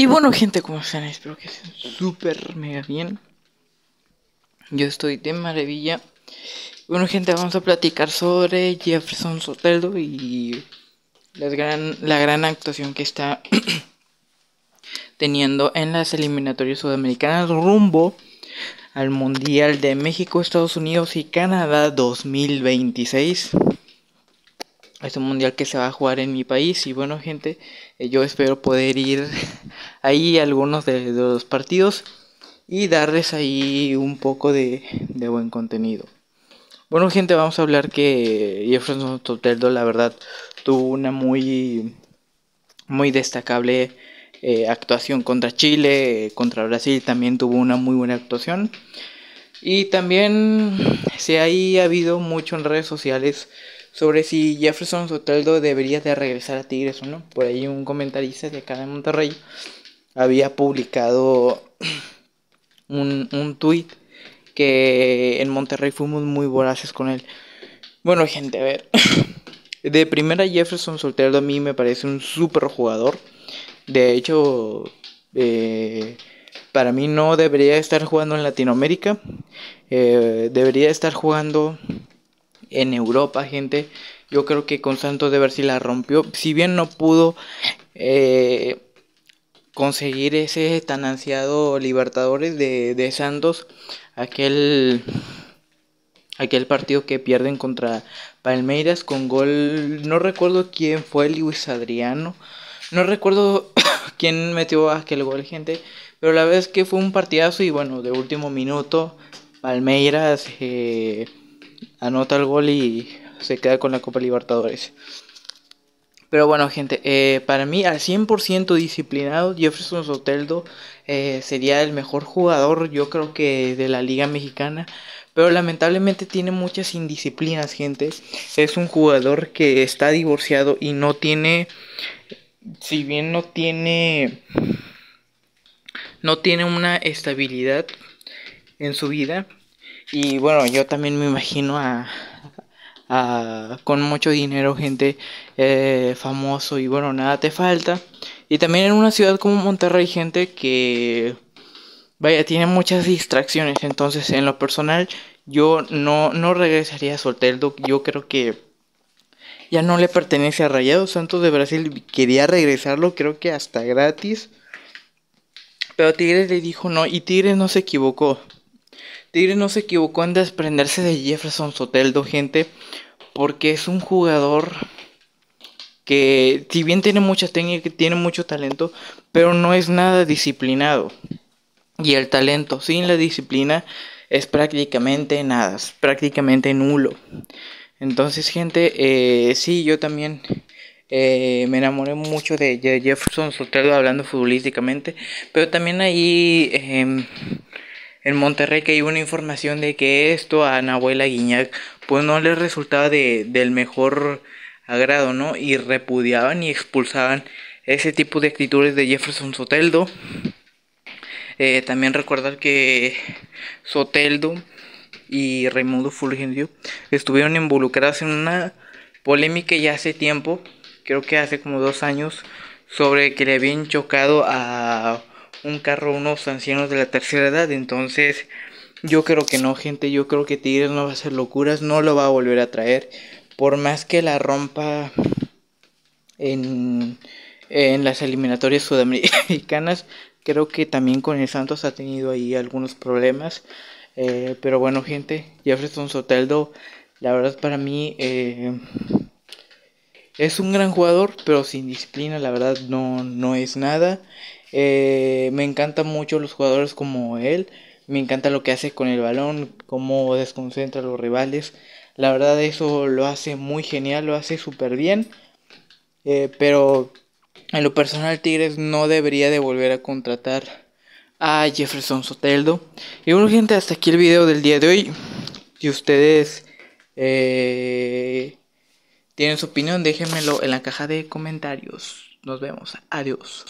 Y bueno, gente, ¿cómo están? Espero que estén súper mega bien. Yo estoy de maravilla. Bueno, gente, vamos a platicar sobre Jefferson Soteldo y la gran, la gran actuación que está teniendo en las eliminatorias sudamericanas rumbo al Mundial de México, Estados Unidos y Canadá 2026 es un mundial que se va a jugar en mi país y bueno gente, eh, yo espero poder ir ahí a algunos de, los partidos y darles ahí un poco de, buen contenido. Bueno gente, vamos a hablar que Jefferson Toteldo la verdad tuvo una muy, muy destacable eh, actuación contra Chile, eh, contra Brasil también tuvo una muy buena actuación. Y también se ha habido mucho en redes sociales sobre si Jefferson Soteldo debería de regresar a Tigres o no. Por ahí un comentarista de acá de Monterrey había publicado un, un tuit que en Monterrey fuimos muy voraces con él. Bueno, gente, a ver. De primera Jefferson Soteldo a mí me parece un súper jugador. De hecho, eh, para mí no debería estar jugando en Latinoamérica, eh, debería estar jugando en Europa, gente. Yo creo que con Santos de ver si la rompió. Si bien no pudo eh, conseguir ese tan ansiado Libertadores de, Santos, aquel, aquel partido que pierden contra Palmeiras con gol, no recuerdo quién fue, Luis Adriano. No recuerdo quién metió aquel gol, gente. Pero la vez que fue un partidazo y bueno, de último minuto, Palmeiras eh, anota el gol y se queda con la Copa Libertadores. Pero bueno, gente, eh, para mí al 100% disciplinado, Jefferson Soteldo eh, sería el mejor jugador, yo creo que de la Liga Mexicana. Pero lamentablemente tiene muchas indisciplinas, gente. Es un jugador que está divorciado y no tiene, si bien no tiene no tiene una estabilidad en su vida. Y bueno, yo también me imagino a, a con mucho dinero, gente eh, famoso y bueno, nada te falta. Y también en una ciudad como Monterrey, gente que, vaya, tiene muchas distracciones. Entonces, en lo personal, yo no, no regresaría a Soteldo. Yo creo que ya no le pertenece a Rayado Santos de Brasil. Quería regresarlo, creo que hasta gratis. Pero Tigres le dijo no y Tigres no se equivocó. Tigres no se equivocó en desprenderse de Jefferson Soteldo, gente, porque es un jugador que si bien tiene mucha técnica, tiene mucho talento, pero no es nada disciplinado. Y el talento sin la disciplina es prácticamente nada, es prácticamente nulo. Entonces, gente, eh, sí, yo también eh, me enamoré mucho de Jefferson Soteldo hablando futbolísticamente, pero también ahí em, en Monterrey que hay una información de que esto a Nahuela Guiñac pues no le resultaba del mejor agrado, ¿no? Y repudiaban y expulsaban ese tipo de actitudes de Jefferson Soteldo. Eh, también recordar que Soteldo y Raimundo Fulgencio estuvieron involucrados en una polémica ya hace tiempo creo que hace como dos años, sobre que le habían chocado a un carro unos ancianos de la tercera edad. Entonces, yo creo que no, gente. Yo creo que Tigres no va a hacer locuras, no lo va a volver a traer. Por más que la rompa en, en las eliminatorias sudamericanas, creo que también con el Santos ha tenido ahí algunos problemas. Eh, pero bueno, gente, Jefferson Soteldo, la verdad para mí eh, es un gran jugador, pero sin disciplina, la verdad, no, no es nada. Eh, me encantan mucho los jugadores como él. Me encanta lo que hace con el balón, cómo desconcentra a los rivales. La verdad eso lo hace muy genial, lo hace súper bien. Eh, pero en lo personal Tigres no debería de volver a contratar a Jefferson Soteldo. Y bueno gente, hasta aquí el video del día de hoy. Si ustedes eh, tienen su opinión, déjenmelo en la caja de comentarios. Nos vemos. Adiós.